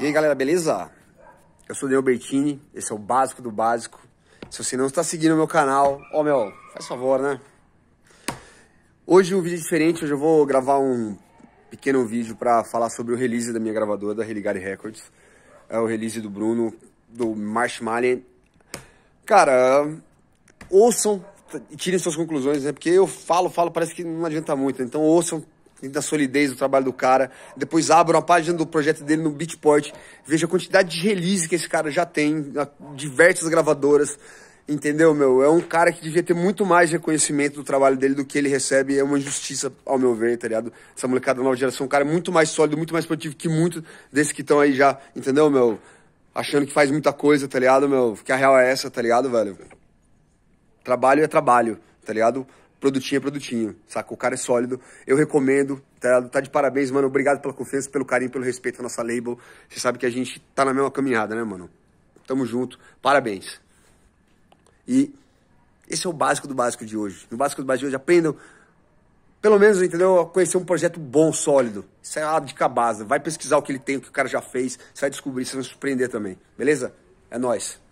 E aí galera, beleza? Eu sou o Daniel Bertini, esse é o básico do básico. Se você não está seguindo o meu canal, ó oh, meu, faz favor, né? Hoje um vídeo diferente, hoje eu vou gravar um pequeno vídeo para falar sobre o release da minha gravadora, da Religare Records. É o release do Bruno, do Marshmallow. Cara, ouçam e tirem suas conclusões, né? Porque eu falo, falo, parece que não adianta muito. Então ouçam, da solidez do trabalho do cara. Depois abram a página do projeto dele no Beatport, veja a quantidade de release que esse cara já tem, diversas gravadoras. Entendeu, meu? É um cara que devia ter muito mais reconhecimento do trabalho dele do que ele recebe. É uma injustiça, ao meu ver, tá ligado? Essa molecada da nova geração, um cara muito mais sólido, muito mais produtivo que muitos desses que estão aí já, entendeu, meu? Achando que faz muita coisa, tá ligado, meu? Que a real é essa, tá ligado, velho? Trabalho é trabalho, tá ligado? produtinho é produtinho, saca? O cara é sólido, eu recomendo, tá, tá de parabéns, mano, obrigado pela confiança, pelo carinho, pelo respeito à nossa label, você sabe que a gente tá na mesma caminhada, né, mano? Tamo junto, parabéns. E esse é o básico do básico de hoje. No básico do básico de hoje, aprendam, pelo menos, entendeu, a conhecer um projeto bom, sólido. Isso é a dica cabaza. vai pesquisar o que ele tem, o que o cara já fez, você vai descobrir, você vai se surpreender também, beleza? É nóis.